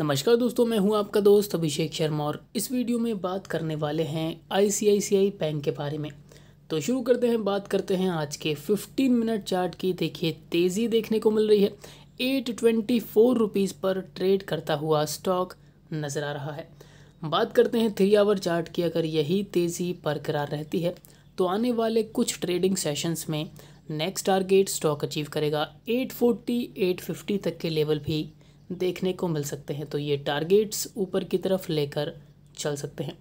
नमस्कार दोस्तों मैं हूं आपका दोस्त अभिषेक शर्मा और इस वीडियो में बात करने वाले हैं आईसीआईसीआई बैंक के बारे में तो शुरू करते हैं बात करते हैं आज के 15 मिनट चार्ट की देखिए तेज़ी देखने को मिल रही है एट ट्वेंटी फोर रुपीज़ पर ट्रेड करता हुआ स्टॉक नज़र आ रहा है बात करते हैं थ्री आवर चार्ट की अगर यही तेज़ी बरकरार रहती है तो आने वाले कुछ ट्रेडिंग सेशंस में नेक्स्ट टारगेट स्टॉक अचीव करेगा 840, 850 तक के लेवल भी देखने को मिल सकते हैं तो ये टारगेट्स ऊपर की तरफ लेकर चल सकते हैं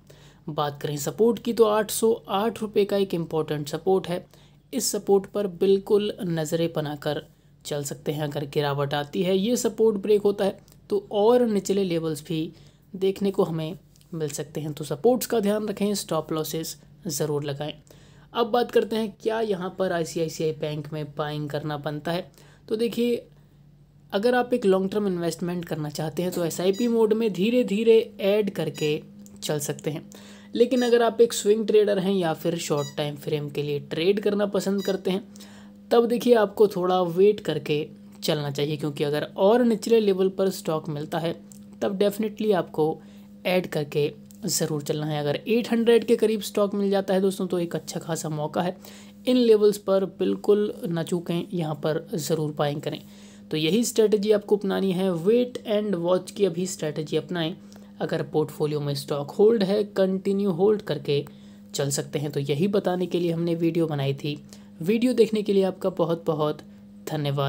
बात करें सपोर्ट की तो आठ सौ आठ रुपये का एक इम्पॉर्टेंट सपोर्ट है इस सपोर्ट पर बिल्कुल नज़रें बनाकर चल सकते हैं अगर गिरावट आती है ये सपोर्ट ब्रेक होता है तो और निचले लेवल्स भी देखने को हमें मिल सकते हैं तो सपोर्ट्स का ध्यान रखें स्टॉप लॉसेस ज़रूर लगाएं अब बात करते हैं क्या यहाँ पर आई बैंक में बाइंग करना बनता है तो देखिए अगर आप एक लॉन्ग टर्म इन्वेस्टमेंट करना चाहते हैं तो एस मोड में धीरे धीरे ऐड करके चल सकते हैं लेकिन अगर आप एक स्विंग ट्रेडर हैं या फिर शॉर्ट टाइम फ्रेम के लिए ट्रेड करना पसंद करते हैं तब देखिए आपको थोड़ा वेट करके चलना चाहिए क्योंकि अगर और निचले लेवल पर स्टॉक मिलता है तब डेफिनेटली आपको ऐड करके ज़रूर चलना है अगर 800 के करीब स्टॉक मिल जाता है दोस्तों तो एक अच्छा खासा मौका है इन लेवल्स पर बिल्कुल ना चूकें यहाँ पर ज़रूर पाइंग करें तो यही स्ट्रेटजी आपको अपनानी है वेट एंड वॉच की अभी स्ट्रेटजी अपनाएं अगर पोर्टफोलियो में स्टॉक होल्ड है कंटिन्यू होल्ड करके चल सकते हैं तो यही बताने के लिए हमने वीडियो बनाई थी वीडियो देखने के लिए आपका बहुत बहुत धन्यवाद